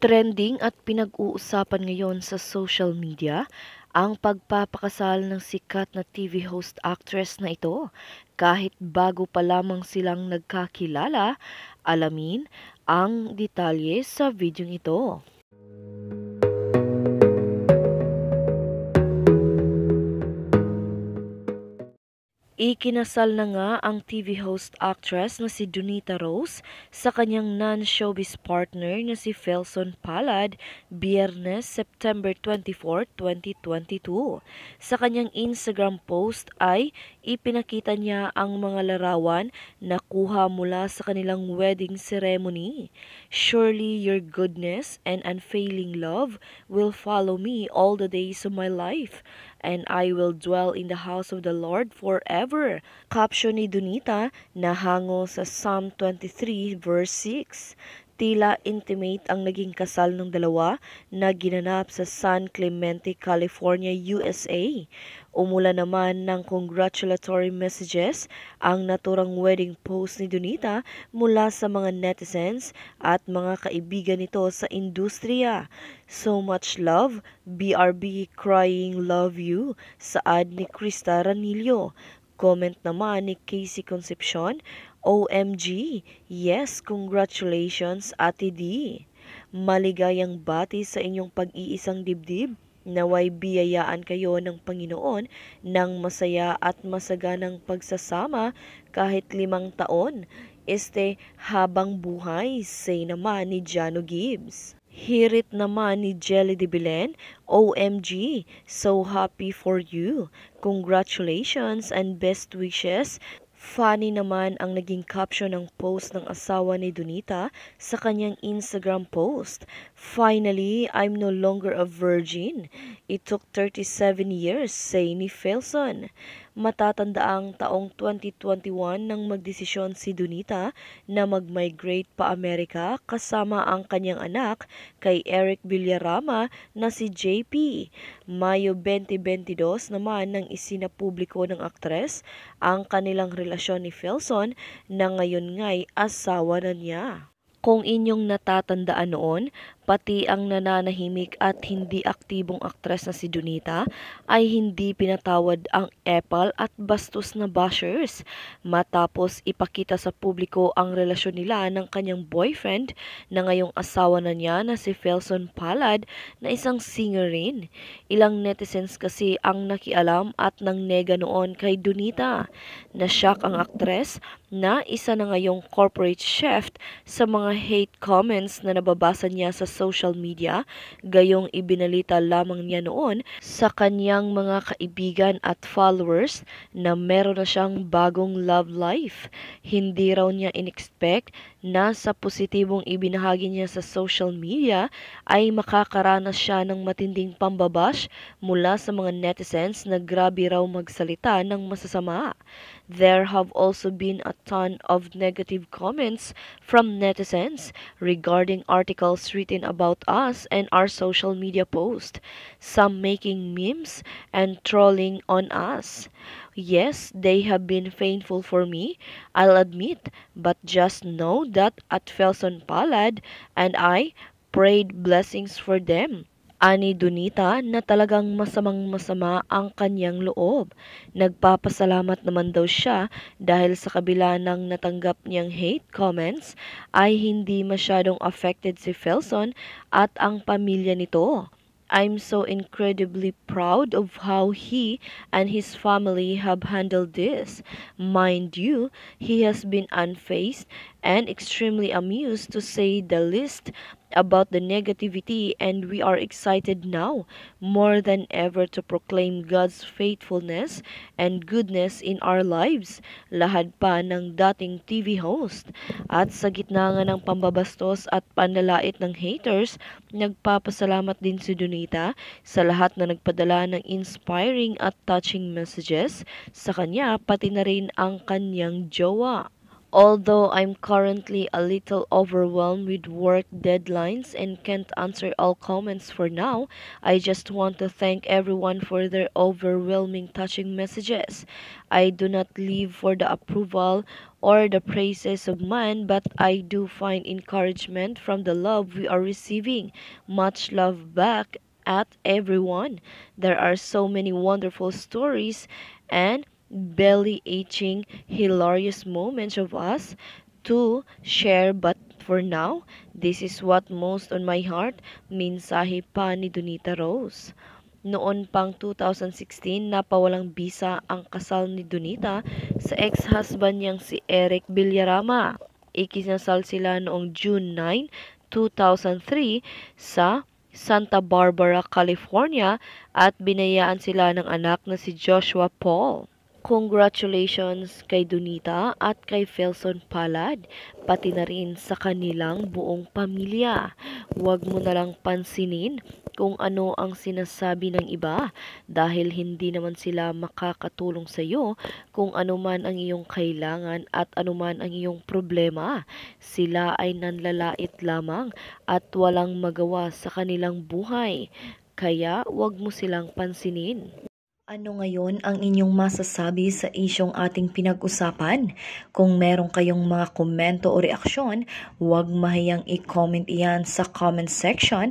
Trending at pinag-uusapan ngayon sa social media ang pagpapakasal ng sikat na TV host actress na ito. Kahit bago pa lamang silang nagkakilala, alamin ang detalye sa video ito. Ikinasal na nga ang TV host actress na si Dunita Rose sa kanyang non-showbiz partner na si Felson Palad Biyernes, September 24, 2022. Sa kanyang Instagram post ay ipinakita niya ang mga larawan na kuha mula sa kanilang wedding ceremony. Surely your goodness and unfailing love will follow me all the days of my life and I will dwell in the house of the Lord forever. Caption ni Dunita na hango sa Psalm 23 verse 6. Tila intimate ang naging kasal ng dalawa na ginanap sa San Clemente, California, USA. Umula naman ng congratulatory messages ang naturang wedding post ni Donita mula sa mga netizens at mga kaibigan nito sa industriya. So much love, BRB crying love you, saad ni Krista Ranillo. Comment naman ni Casey Concepcion, OMG, yes, congratulations Ate D. Maligayang bati sa inyong pag-iisang dibdib. Naway biyayaan kayo ng Panginoon ng masaya at masaganang pagsasama kahit limang taon, este habang buhay, say naman ni Jano Gibbs. Hirit naman ni Jelly de Bilen, OMG, so happy for you. Congratulations and best wishes Funny naman ang naging caption ng post ng asawa ni Donita sa kanyang Instagram post. Finally, I'm no longer a virgin. It took 37 years, say ni Felson. Matatanda ang taong 2021 nang magdesisyon si Donita na mag-migrate pa Amerika kasama ang kanyang anak kay Eric Villarama na si JP. Mayo 2022 naman nang isinapubliko ng aktres ang kanilang relasyon ni Felson na ngayon nga'y asawa na niya. Kung inyong natatandaan noon, pati ang nananahimik at hindi aktibong aktres na si Donita ay hindi pinatawad ang Apple at bastos na bashers matapos ipakita sa publiko ang relasyon nila ng kanyang boyfriend na ngayong asawa na niya na si Felson Palad na isang singer rin. Ilang netizens kasi ang nakialam at nang nega noon kay Donita na shock ang aktres na isa na ngayong corporate chef sa mga hate comments na nababasa niya sa social media, gayong ibinalita lamang niya noon sa kanyang mga kaibigan at followers na meron na siyang bagong love life. Hindi raw niya inexpect na sa positibong ibinahagi niya sa social media ay makakaranas siya ng matinding pambabash mula sa mga netizens na grabe raw magsalita ng masasama. There have also been a ton of negative comments from netizens regarding articles written about us and our social media posts, some making memes and trolling on us. Yes, they have been painful for me, I'll admit, but just know that at Felson Palad and I prayed blessings for them. Ani Dunita na talagang masamang masama ang kanyang loob. Nagpapasalamat naman daw siya dahil sa kabila ng natanggap niyang hate comments ay hindi masyadong affected si Felson at ang pamilya nito. I'm so incredibly proud of how he and his family have handled this. Mind you, he has been unfazed and extremely amused to say the least about the negativity and we are excited now more than ever to proclaim God's faithfulness and goodness in our lives. lahat pa ng dating TV host. At sa gitna nga ng pambabastos at panlalait ng haters, nagpapasalamat din si Donita sa lahat na nagpadala ng inspiring at touching messages sa kanya pati na rin ang kanyang jowa. Although I'm currently a little overwhelmed with work deadlines and can't answer all comments for now, I just want to thank everyone for their overwhelming touching messages. I do not live for the approval or the praises of man, but I do find encouragement from the love we are receiving. Much love back at everyone. There are so many wonderful stories and belly aching, hilarious moments of us to share but for now, this is what most on my heart, minsahe pa ni Donita Rose. Noon pang 2016, napawalang bisa ang kasal ni Donita sa ex-husband niyang si Eric Villarama. Ikinasal sila noong June 9, 2003 sa Santa Barbara, California at binayaan sila ng anak na si Joshua Paul. Congratulations kay Donita at kay Felson Palad, pati na rin sa kanilang buong pamilya. Huwag mo na lang pansinin kung ano ang sinasabi ng iba dahil hindi naman sila makakatulong sa iyo kung ano man ang iyong kailangan at ano man ang iyong problema. Sila ay nanlalait lamang at walang magawa sa kanilang buhay. Kaya huwag mo silang pansinin. Ano ngayon ang inyong masasabi sa isyong ating pinag-usapan? Kung meron kayong mga komento o reaksyon, huwag mahiyang i-comment iyan sa comment section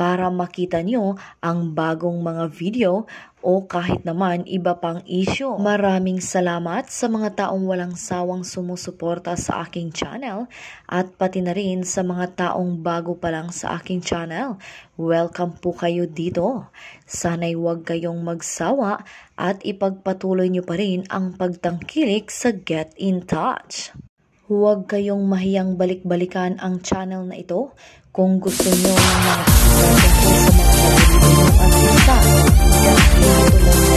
para makita nyo ang bagong mga video o kahit naman iba pang isyo. Maraming salamat sa mga taong walang sawang sumusuporta sa aking channel at pati na rin sa mga taong bago pa lang sa aking channel. Welcome po kayo dito. Sana'y huwag kayong magsawa at ipagpatuloy nyo pa rin ang pagtangkilik sa Get in Touch. Huwag kayong mahiyang balik-balikan ang channel na ito kung gusto nyo ng mga sinasabi ko sa mga kapatid nyo at dahil ito lang